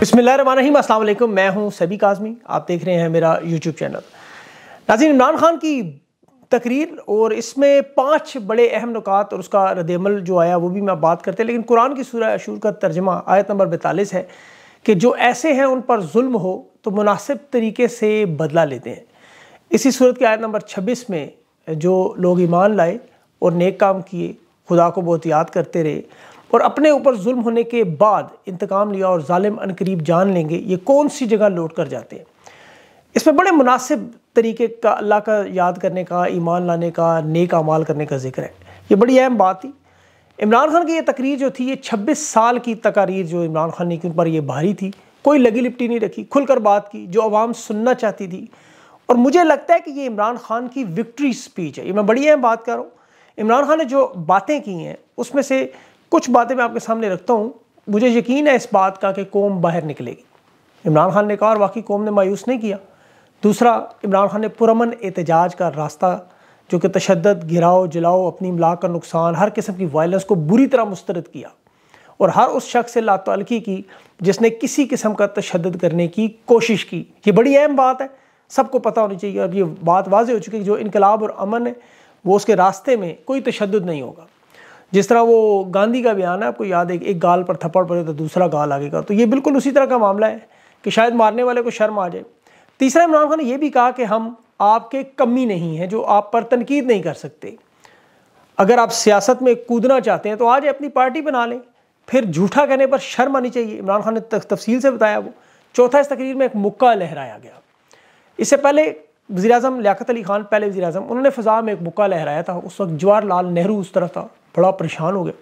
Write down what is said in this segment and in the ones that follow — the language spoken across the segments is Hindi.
बसमिलीम अल्लाम मैं हूं सभी काजमी आप देख रहे हैं मेरा यूट्यूब चैनल नाजीन इमरान खान की तकरीर और इसमें पांच बड़े अहम नुकात और उसका रदमल जो आया वो भी मैं बात करते हैं लेकिन कुरान की सूरह अशूर का तर्जमा आयत नंबर बैतालीस है कि जो ऐसे हैं उन पर जुल्म हो तो मुनासिब तरीके से बदला लेते हैं इसी सूरत की आयत नंबर छब्बीस में जो लोग ईमान लाए और नेक काम किए खुदा को बहुत याद करते रहे और अपने ऊपर जुल्म होने के बाद इंतकाम लिया और ालिम अनकरीब जान लेंगे ये कौन सी जगह लौट कर जाते हैं इसमें बड़े मुनासिब तरीके का अल्लाह का याद करने का ईमान लाने का नेक अमाल करने का जिक्र है ये बड़ी अहम बात थी इमरान खान की ये तकरीर जो थी ये छब्बीस साल की तकारीर जो इमरान खान ने की उन पर यह भारी थी कोई लगी लिपटी नहीं रखी खुलकर बात की जो आवाम सुनना चाहती थी और मुझे लगता है कि ये इमरान खान की विक्ट्री स्पीच है ये मैं बड़ी अहम बात कर रहा हूँ इमरान खान ने जो बातें की हैं उसमें से कुछ बातें मैं आपके सामने रखता हूँ मुझे यकीन है इस बात का कि कौम बाहर निकलेगी इमरान खान ने कहा और वाकई कौम ने मायूस नहीं किया दूसरा इमरान खान ने पुरमन एहतजाज का रास्ता जो कि तशद गिराओ जलाओ अपनी इमलाक का नुकसान हर किस्म की वायलेंस को बुरी तरह मुस्तरद किया और हर उस शख्स से लातलकी की जिसने किसी किस्म का तशद करने की कोशिश की ये बड़ी अहम बात है सबको पता होनी चाहिए अब ये बात वाज हो चुकी है जो इनकलाब और अमन है वो उसके रास्ते में कोई तशद नहीं होगा जिस तरह वो गांधी का बयान है आपको याद है एक गाल पर थप्पड़ पड़े तो दूसरा गाल आगे का तो ये बिल्कुल उसी तरह का मामला है कि शायद मारने वाले को शर्म आ जाए तीसरा इमरान खान ने यह भी कहा कि हम आपके कमी नहीं हैं जो आप पर तनकीद नहीं कर सकते अगर आप सियासत में कूदना चाहते हैं तो आज अपनी पार्टी बना लें फिर झूठा कहने पर शर्म आनी चाहिए इमरान खान ने तफसील से बताया वो चौथा इस तकरीर में एक मुक्का लहराया गया इससे पहले वजी अजम लियात अली खान पहले वजी अजम उन्होंने फ़ज़ा में एक मुक्का लहराया था उस वक्त जवाहरलाल नेहरू उस तरफ था बड़ा परेशान हो गया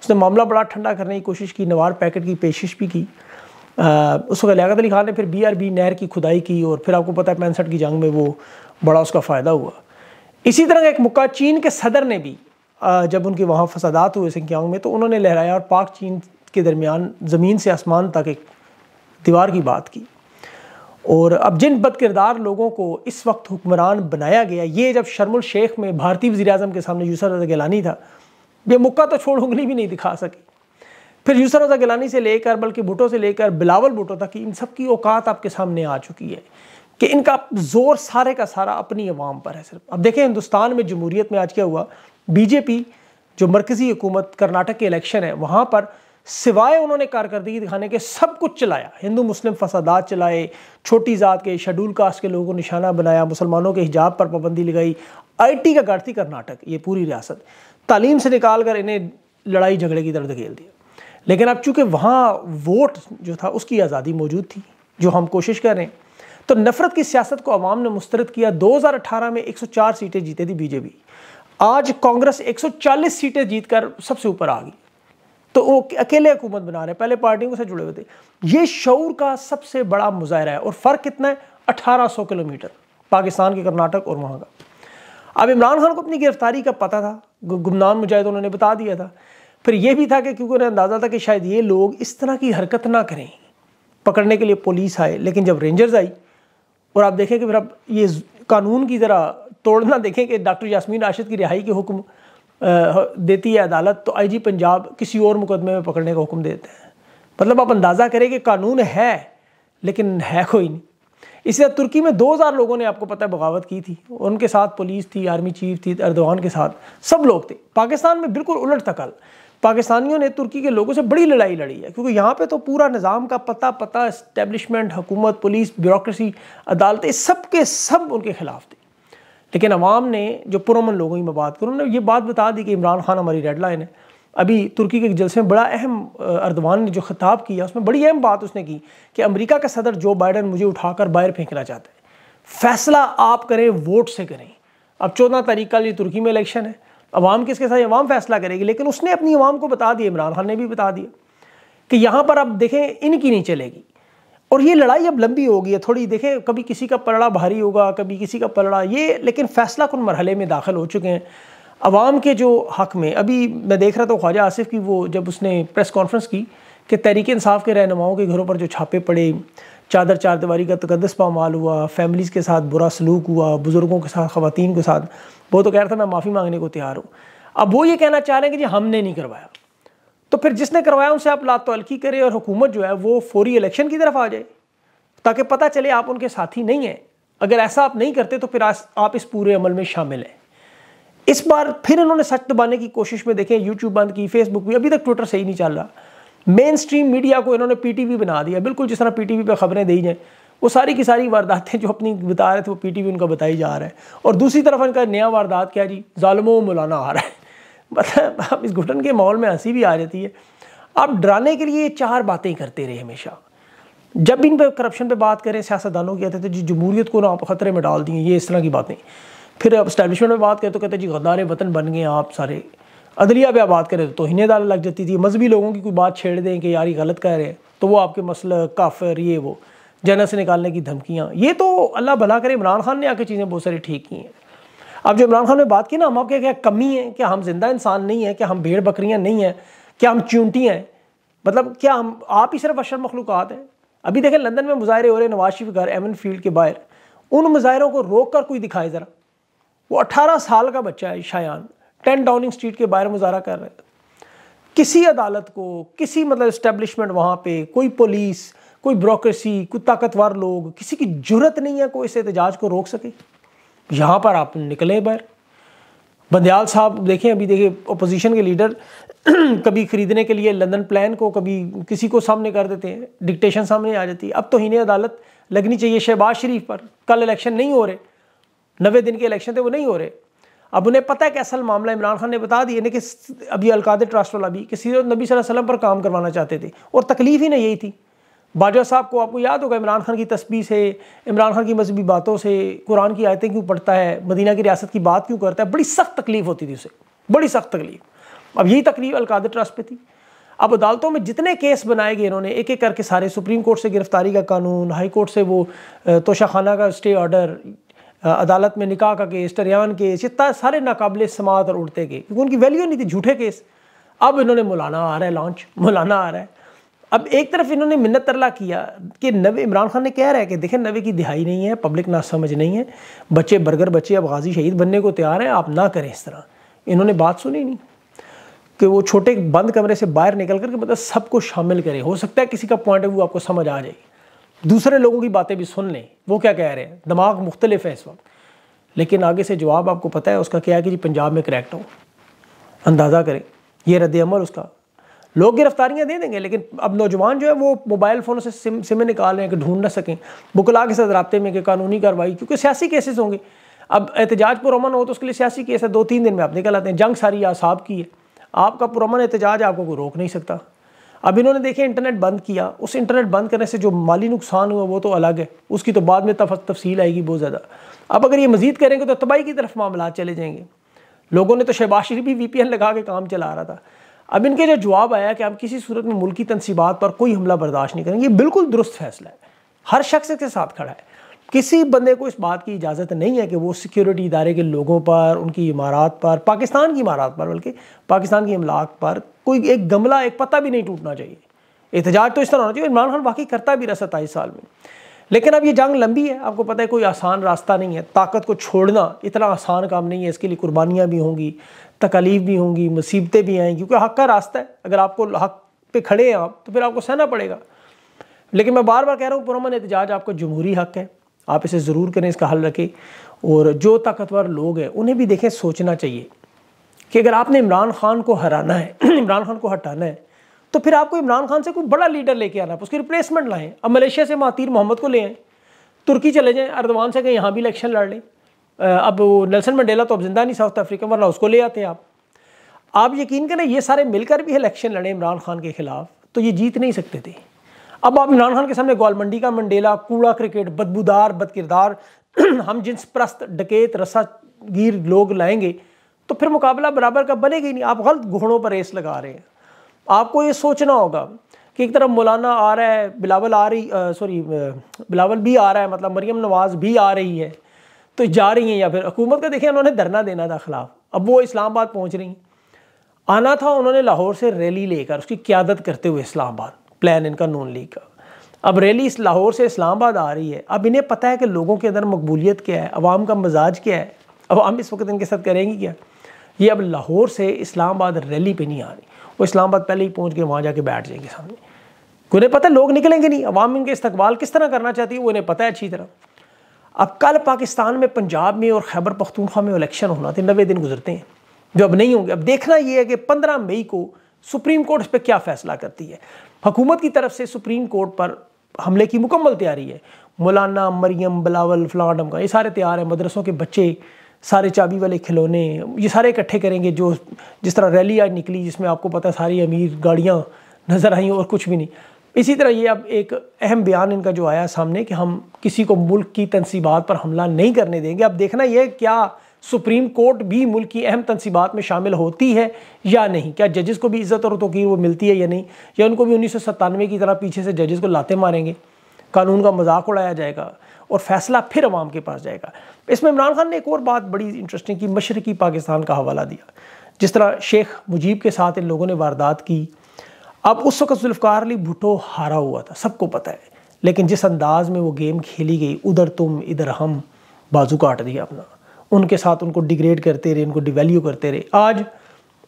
उसने मामला बड़ा ठंडा करने की कोशिश की नवार पैकेट की पेशिश भी की आ, उस वक्त लियात अली खान ने फिर बी आर बी नहर की खुदाई की और फिर आपको पता है पैंसठ की जंग में वो बड़ा उसका फ़ायदा हुआ इसी तरह एक मुक्का चीन के सदर ने भी आ, जब उनके वहाँ फसादात हुए सिंकियांग में तो उन्होंने लहराया और पाक चीन के दरमियान ज़मीन से आसमान तक एक दीवार की बात की और अब जिन बदकिरदार लोगों को इस वक्त हुक्मरान बनाया गया ये जब शर्मुल शेख में भारतीय वजी अजम के सामने यूसर रजा गिलानी था ये मुक्का तो छोड़ उंगली भी नहीं दिखा सकी फिर रजा गिलानी से लेकर बल्कि भुटो से लेकर बिलावल भुटो तक इन सब की औकात आपके सामने आ चुकी है कि इनका जोर सारे का सारा अपनी अवाम पर है सिर्फ अब देखें हिंदुस्तान में जमहूरीत में आज क्या हुआ बीजेपी जो मरकज़ी हुकूमत कर्नाटक के इलेक्शन है वहाँ पर सिवाय उन्होंने कारकर्दगी दिखाने के सब कुछ चलाया हिंदू मुस्लिम फसादात चलाए छोटी ज़ात के शेड्यूल कास्ट के लोगों को निशाना बनाया मुसलमानों के हिजाब पर पाबंदी लगाई आईटी का गढ़ थी कर्नाटक ये पूरी रियासत तालीम से निकाल कर इन्हें लड़ाई झगड़े की दर्द धकेल दिया लेकिन अब चूंकि वहाँ वोट जो था उसकी आज़ादी मौजूद थी जो हम कोशिश कर रहे हैं तो नफरत की सियासत को अवाम ने मुस्तरद किया 2018 में 104 सीटें जीते थी बीजेपी आज कांग्रेस 140 सीटें जीतकर सबसे ऊपर आ गई तो वो अकेले हुकूमत बना रहे हैं पहले पार्टियों के साथ जुड़े हुए थे ये शौर का सबसे बड़ा मुजाहरा है और फ़र्क कितना है 1800 किलोमीटर पाकिस्तान के कर्नाटक और वहाँ का अब इमरान खान को अपनी गिरफ्तारी का पता था गुमनाम मुजाहिद उन्होंने बता दिया था फिर यह भी था कि क्योंकि उन्हें अंदाज़ा था कि शायद ये लोग इस तरह की हरकत ना करें पकड़ने के लिए पुलिस आए लेकिन जब रेंजर्स आई और आप देखें कि फिर अब ये कानून की ज़रा तोड़ना देखें कि डॉक्टर यासमीन राशिद की रिहाई के हुक्म देती है अदालत तो आईजी पंजाब किसी और मुकदमे में पकड़ने का हुक्म देते हैं मतलब आप अंदाज़ा करें कि कानून है लेकिन है कोई नहीं इसी तरह तुर्की में 2000 लोगों ने आपको पता है बगावत की थी उनके साथ पुलिस थी आर्मी चीफ थी अर्दवान के साथ सब लोग थे पाकिस्तान में बिल्कुल उलट था कल पाकिस्तानियों ने तुर्की के लोगों से बड़ी लड़ाई लड़ी है क्योंकि यहाँ पे तो पूरा निज़ाम का पता पता इस्टेबलिशमेंट हुकूमत पुलिस ब्यूरोसी अदालतें सब के सब उनके खिलाफ थी लेकिन अवाम ने जो पुरमन लोगों की मैं बात करूँ उन्होंने ये बात बता दी कि इमरान खान हमारी रेड लाइन है अभी तुर्की के जलसे में बड़ा अहम अरदवान ने जो खिताब किया उसमें बड़ी अहम बात उसने की कि अमरीका का सदर जो बाइडन मुझे उठाकर बाहर फेंकना चाहता है फैसला आप करें वोट से करें अब चौदह तारीख का ये तुर्की में इलेक्शन है अवाम किसके साथ अवाम फैसला करेगी लेकिन उसने अपनी अवाम को बता दिया इमरान खान ने भी बता दिया कि यहाँ पर अब देखें इनकी नहीं चलेगी और ये लड़ाई अब लंबी हो गई है थोड़ी देखें कभी किसी का पलड़ा भारी होगा कभी किसी का पलड़ा ये लेकिन फैसला कुन मरहले में दाखिल हो चुके हैं आवाम के जो हक में अभी मैं देख रहा था ख्वाजा आसिफ की वो जब उसने प्रेस कॉन्फ्रेंस की कि तहरीक इंसाफ के रहनुमाओं के घरों पर जो छापे पड़े चादर चार दीवारी का तकदस पामाल हुआ फैमिलीज़ के साथ बुरा सलूक हुआ बुज़ुर्गों के साथ ख़वान के साथ वो तो कह रहा था मैं माफ़ी मांगने को तैयार हूँ अब वो ये कहना चाह रहे हैं कि जी हमने नहीं करवाया तो फिर जिसने करवाया उनसे आप लातलकी तो करें और हुकूमत जो है वो फौरी इलेक्शन की तरफ आ जाए ताकि पता चले आप उनके साथी नहीं हैं अगर ऐसा आप नहीं करते तो फिर आप इस पूरे अमल में शामिल हैं इस बार फिर इन्होंने सच दबाने की कोशिश में देखें यूट्यूब बंद की फेसबुक भी अभी तक ट्विटर सही नहीं चल रहा मेन स्ट्रीम मीडिया को इन्होंने पीटीवी बना दिया बिल्कुल जिस तरह पीटीवी पे खबरें दी जाएँ वो सारी की सारी वारदातें जो अपनी बता रहे थे वो पीटीवी उनका बताई जा रहा है और दूसरी तरफ इनका नया वारदात क्या जी ालमो मौलाना आ रहा है मतलब आप इस घुटन के माहौल में हंसी भी आ जाती है आप डराने के लिए चार बातें करते रहे हमेशा जब इन पर करप्शन पे बात करें सियासतदानों की कहते थे जी जमूरीत को ना आप खतरे में डाल दिए ये इस तरह की बातें फिर आप स्टैब्लिशमेंट में बात करें तो कहते जी गदारे वतन बन गए आप सारे अदलिया पर आप बात करें तो हिन्ने दाल लग जाती थी मजहबी लोगों की कोई बात छेड़ दें कि यार ये गलत कह रहे हैं तो वो आपके मसल काफर ये वो जन्नत से निकालने की धमकियाँ ये तो अल्लाह भला करे इमरान खान ने आके चीज़ें बहुत सारी ठीक की हैं अब जो इमरान खान ने बात की ना हम आपके क्या कमी है क्या हम जिंदा इंसान नहीं है क्या हम भेड़ बकरियाँ नहीं हैं क्या हम चूंटी हैं मतलब क्या हम आप ही सिर्फ अशर मखलूक हैं अभी देखें लंदन में मुजाहरे हो रहे नवाज शिफ घर एवन फील्ड के बाहर उन मुजाहरों को रोक कर कोई दिखाए ज़रा वो अट्ठारह साल का बच्चा है शायान टेन डाउनिंग स्ट्रीट के बाहर मुजाहरा कर रहे किसी अदालत को किसी मतलब इस्टेब्लिशमेंट वहाँ पर कोई पुलिस कोई ब्रोक्रेसी कोई ताकतवर लोग किसी की जरूरत नहीं है कोई इस एहतजाज को रोक सके यहाँ पर आप निकले बर बंदयाल साहब देखें अभी देखिए अपोजिशन के लीडर कभी खरीदने के लिए लंदन प्लान को कभी किसी को सामने कर देते हैं डिक्टेशन सामने आ जाती है अब तो हिने अदालत लगनी चाहिए शहबाज शरीफ पर कल इलेक्शन नहीं हो रहे नवे दिन के इलेक्शन थे वो नहीं हो रहे अब उन्हें पता है कि असल मामला इमरान खान ने बता दिया ना कि अभी अलकादे ट्रस्ट वाला भी कि सीरत नबी वसल्लम पर काम करवाना चाहते थे और तकलीफ ही नहीं यही थी बाजवा साहब को आपको याद होगा इमरान खान की तस्वीर से इमरान खान की मजहबी बातों से कुरान की आयतें क्यों पढ़ता है मदीना की रियासत की बात क्यों करता है बड़ी सख्त तकलीफ़ होती थी उसे बड़ी सख्त तकलीफ अब यही तकलीफ अलकाद ट्रस्ट पर थी अब अदालतों में जितने केस बनाए गए इन्होंने एक एक करके सारे सुप्रीम कोर्ट से गिरफ्तारी का कानून हाई कोर्ट से वो तोशा खाना का स्टे ऑर्डर अदालत में निकाह का केस टरियान केस ये सारे नाकबिल समात और उड़ते गए क्योंकि उनकी वैल्यू नहीं थी झूठे केस अब इन्होंने मौलाना आ रहा है लॉन्च मौलाना आ रहा है अब एक तरफ इन्होंने मिन्नत तरला किया कि नवे इमरान खान ने कह रहा है कि देखें नवे की दिहाई नहीं है पब्लिक ना समझ नहीं है बच्चे बर्गर बच्चे अब गाजी शहीद बनने को तैयार हैं आप ना करें इस तरह इन्होंने बात सुनी नहीं कि वो छोटे बंद कमरे से बाहर निकल करके मतलब सबको शामिल करें हो सकता है किसी का पॉइंट ऑफ व्यू आपको समझ आ जाए दूसरे लोगों की बातें भी सुन लें वो क्या कह रहे हैं दिमाग मुख्तलिफ है इस वक्त लेकिन आगे से जवाब आपको पता है उसका क्या है कि जी पंजाब में करैक्ट हो अंदाज़ा करें यह रद्द अमल उसका लोग गिरफ्तारियाँ दे देंगे लेकिन अब नौजवान जो है वो मोबाइल फ़ोनों से सिम सिमें निकाल रहे हैं कि ढूंढ ना सकें बुकला के साथ रबते में कि कानूनी कार्रवाई क्योंकि सियासी केसेस होंगे अब एहतजाज पुरमन हो तो उसके लिए सियासी केस है दो तीन दिन में आप निकल आते हैं जंग सारी आसाब की है आपका पुरमन एहतजाज आपको कोई रोक नहीं सकता अब इन्होंने देखिए इंटरनेट बंद किया उस इंटरनेट बंद करने से जो माली नुकसान हुआ वो तो अलग है उसकी तो बाद में तफ, तफसील आएगी बहुत ज़्यादा अब अगर ये मजीद करेंगे तो तबाही की तरफ मामला चले जाएंगे लोगों ने तो शहबाज शरीफ भी वी लगा के काम चला रहा था अब इनके जो जवाब आया कि हम किसी सूरत में मुल्की तनसीबात पर कोई हमला बर्दाश्त नहीं करेंगे ये बिल्कुल दुरुस्त फैसला है हर शख्स के साथ खड़ा है किसी बंदे को इस बात की इजाज़त नहीं है कि वो सिक्योरिटी इदारे के लोगों पर उनकी इमारत पर पाकिस्तान की इमारत पर बल्कि पाकिस्तान की अमलाक पर कोई एक गमला एक पत्ता भी नहीं टूटना चाहिए एहतजाज तो इस तरह होना चाहिए इमरान खान बाकी करता भी रहा सत्ताईस साल में लेकिन अब ये जंग लंबी है आपको पता है कोई आसान रास्ता नहीं है ताकत को छोड़ना इतना आसान काम नहीं है इसके लिए कुर्बानियाँ भी होंगी तकालीफ भी होंगी मुसीबतें भी आएंगी क्योंकि हक का रास्ता है अगर आपको हक पे खड़े हैं आप तो फिर आपको सहना पड़ेगा लेकिन मैं बार बार कह रहा हूँ पुरमन एहतजाज आपका जमहूरी हक है आप इसे ज़रूर करें इसका हल रखें और जो ताकतवर लोग हैं उन्हें भी देखें सोचना चाहिए कि अगर आपने इमरान खान को हराना है इमरान खान को हटाना है तो फिर आपको इमरान खान से कोई बड़ा लीडर लेके आना है उसकी रिप्लेसमेंट लाएं अब मलेशिया से मातिर मोहम्मद को ले आएँ तुर्की चले जाएँ अरदवान से कहीं यहाँ भी इलेक्शन लड़ लें अब नेल्सन मंडेला तो अब जिंदा नहीं साउथ अफ्रीका वरना उसको ले आते हैं आप आप यकीन करें ये सारे मिलकर भी इलेक्शन लड़े इमरान खान के खिलाफ तो ये जीत नहीं सकते थे अब आप इमरान खान के सामने गोल मंडी का मंडेला कूड़ा क्रिकेट बदबूदार बदकिरदार हम जिन प्रस्त डकेत रसागीर लोग लाएंगे तो फिर मुकाबला बराबर का बनेगा ही नहीं आप गलत घोड़ों पर रेस लगा रहे हैं आपको ये सोचना होगा कि एक तरफ मौलाना आ रहा है बिलावल आ रही सॉरी बिलावल भी आ रहा है मतलब मरियम नवाज़ भी आ रही है तो जा रही हैं या फिर हुकूमत का देखिए उन्होंने धरना देना था खिलाफ अब वो इस्लामाबाद पहुँच रही हैं आना था उन्होंने लाहौर से रैली लेकर उसकी क्यादत करते हुए इस्लामाबाद प्लान इनका नून लीग का अब रैली इस लाहौर से इस्लामाबाद आ रही है अब इन्हें पता है कि लोगों के अंदर मकबूलियत क्या है अवाम का मजाज क्या है आवाम इस वक्त इनके साथ करेंगी क्या ये अब लाहौर से इस्लामाबाद रैली पे नहीं आ रही वो इस्लामाबाद पहले ही पहुँच के वहाँ जाके बैठ जाएंगे सामने उन्हें पता है लोग निकलेंगे नहीं अवाम इनके इस्तकबाल किस तरह करना चाहती है वो इन्हें पता है अच्छी तरह अब कल पाकिस्तान में पंजाब में और खैबर पख्तूनख्वा में इलेक्शन होना थे नबे दिन गुजरते हैं जो अब नहीं होंगे अब देखना ये है कि पंद्रह मई को सुप्रीम कोर्ट इस पर क्या फैसला करती है हकूमत की तरफ से सुप्रीम कोर्ट पर हमले की मुकम्मल तैयारी है मौलाना मरियम बलावल फलाडम का ये सारे तैयार हैं मदरसों के बच्चे सारे चाबी वाले खिलौने ये सारे इकट्ठे करेंगे जो जिस तरह रैली आज निकली जिसमें आपको पता है सारी अमीर गाड़ियाँ नज़र आई और कुछ भी नहीं इसी तरह ये अब एक अहम बयान इनका जो आया सामने कि हम किसी को मुल्क की तनसीबात पर हमला नहीं करने देंगे अब देखना यह क्या सुप्रीम कोर्ट भी मुल्क की अहम तनसीबात में शामिल होती है या नहीं क्या जजेस को भी इज़्ज़त और तोकीर वो मिलती है या नहीं या उनको भी उन्नीस सौ सत्तानवे की तरह पीछे से जजेस को लाते मारेंगे कानून का मजाक उड़ाया जाएगा और फैसला फिर अवाम के पास जाएगा इसमें इमरान खान ने एक और बात बड़ी इंटरेस्टिंग की मशरकी पाकिस्तान का हवाला दिया जिस तरह शेख मुजीब के साथ इन लोगों ने वारदात की अब उस वक्त जुल्फकार अली भुटो हारा हुआ था सबको पता है लेकिन जिस अंदाज में वो गेम खेली गई उधर तुम इधर हम बाजू काट दिया अपना उनके साथ उनको डिग्रेड करते रहे उनको डिवेल्यू करते रहे आज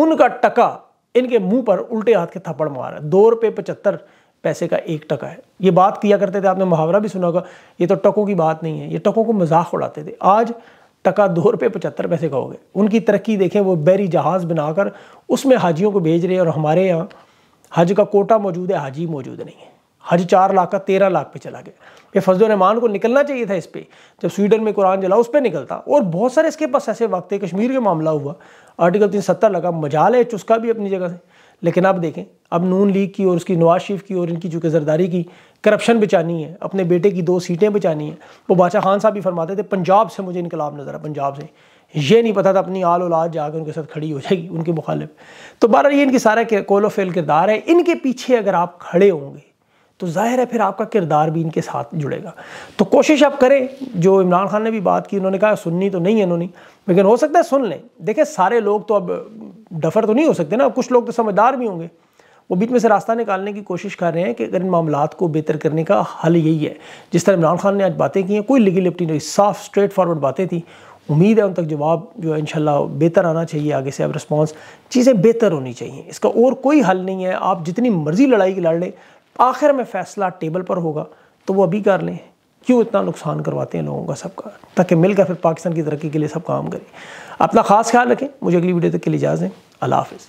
उनका टका इनके मुंह पर उल्टे हाथ के थप्पड़ मारा दो रुपये पचहत्तर पैसे का एक टका है ये बात किया करते थे आपने मुहावरा भी सुना होगा ये तो टकों की बात नहीं है ये टकों को मजाक उड़ाते थे आज टका दो रुपये पचहत्तर पैसे का हो गए उनकी तरक्की देखें वो बैरी जहाज़ बनाकर उसमें हाजियों को भेज रहे और हमारे यहाँ हज का कोटा मौजूद है हाजी मौजूद नहीं है हज चार लाख का तेरह लाख पे चला गया ये फजल रहमान को निकलना चाहिए था इस पर जब स्वीडन में कुरान जला उस पर निकलता और बहुत सारे इसके पास ऐसे वक्त है कश्मीर का मामला हुआ आर्टिकल तीन सत्तर लगा मजाल है चुस्का भी अपनी जगह से लेकिन अब देखें अब नून लीग की और उसकी नवाज शरीफ की और इनकी चूँकि जरदारी की करप्शन बचानी है अपने बेटे की दो सीटें बचानी है वो बादशाह खान साहब भी फरमाते थे पंजाब से मुझे इनकलाब नज़र है पंजाब से ये नहीं पता था अपनी आल औलाद जाकर उनके साथ खड़ी हो जाएगी उनके मुखालिफ तो बहरहाल ये इनके सारे कोलो फेल किरदार है इनके पीछे अगर आप खड़े होंगे तो जाहिर है फिर आपका किरदार भी इनके साथ जुड़ेगा तो कोशिश आप करें जो इमरान खान ने भी बात की उन्होंने कहा सुननी तो नहीं है इन्होंने लेकिन हो सकता है सुन लें देखें सारे लोग तो अब डफर तो नहीं हो सकते ना कुछ लोग तो समझदार भी होंगे वो बीच में से रास्ता निकालने की कोशिश कर रहे हैं कि अगर इन मामला को बेहतर करने का हल यही है जिस तरह इमरान खान ने आज बातें की हैं कोई लिगी लिपटी नहीं साफ स्ट्रेट फॉरवर्ड बातें थी उम्मीद है उन तक जवाब जो है इन बेहतर आना चाहिए आगे से अब रिस्पॉन्स चीज़ें बेहतर होनी चाहिए इसका और कोई हल नहीं है आप जितनी मर्ज़ी लड़ाई की लड़ लें आखिर में फ़ैसला टेबल पर होगा तो वो अभी कर लें क्यों इतना नुकसान करवाते हैं लोगों का सबका ताकि मिलकर फिर पाकिस्तान की तरक्की के लिए सब काम करें अपना खास ख्याल रखें मुझे अगली वीडियो तक के लिए इजाज़ दें अल्लाह हाफिज़